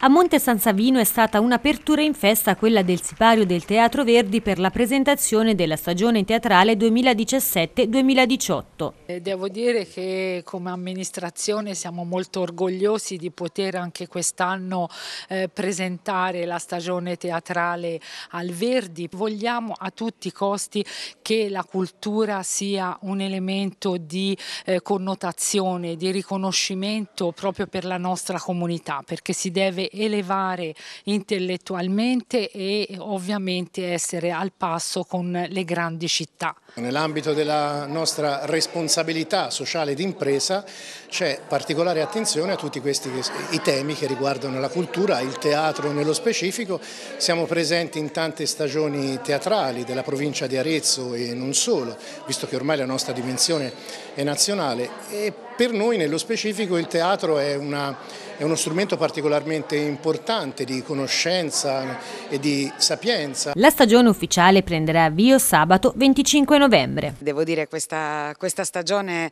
A Monte San Savino è stata un'apertura in festa quella del sipario del Teatro Verdi per la presentazione della stagione teatrale 2017-2018. Devo dire che come amministrazione siamo molto orgogliosi di poter anche quest'anno eh, presentare la stagione teatrale al Verdi. Vogliamo a tutti i costi che la cultura sia un elemento di eh, connotazione, di riconoscimento proprio per la nostra comunità, perché si deve elevare intellettualmente e ovviamente essere al passo con le grandi città. Nell'ambito della nostra responsabilità sociale d'impresa c'è particolare attenzione a tutti questi i temi che riguardano la cultura, il teatro nello specifico. Siamo presenti in tante stagioni teatrali della provincia di Arezzo e non solo, visto che ormai la nostra dimensione è nazionale. E per noi nello specifico il teatro è, una, è, uno strumento particolarmente importante di conoscenza e di sapienza. La stagione ufficiale prenderà avvio sabato 25 novembre. Devo dire che questa, questa stagione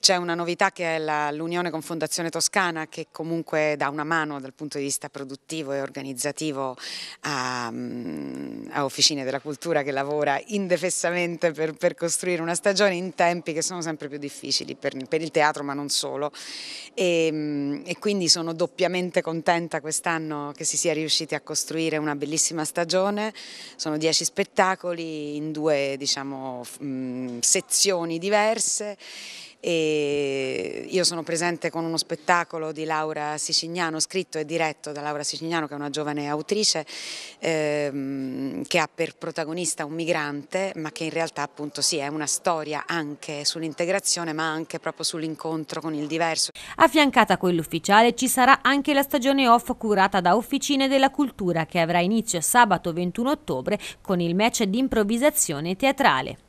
c'è una novità che è l'unione con Fondazione Toscana che comunque dà una mano dal punto di vista produttivo e organizzativo a, mm, a Officine della Cultura che lavora indefessamente per, per, costruire una stagione in tempi che sono sempre più difficili per, per il teatro ma non solo e, mm, e quindi sono doppiamente contenta quest'anno che si sia riusciti a costruire una bellissima stagione, sono dieci spettacoli in due diciamo, mm, sezioni diverse e io sono presente con uno spettacolo di Laura Sicignano, scritto e diretto da Laura Sicignano che è una giovane autrice ehm, che ha per protagonista un migrante ma che in realtà appunto sì è una storia anche sull'integrazione ma anche proprio sull'incontro con il diverso. Affiancata a quell'ufficiale ci sarà anche la stagione off curata da Officine della Cultura che avrà inizio sabato 21 ottobre con il match di improvvisazione teatrale.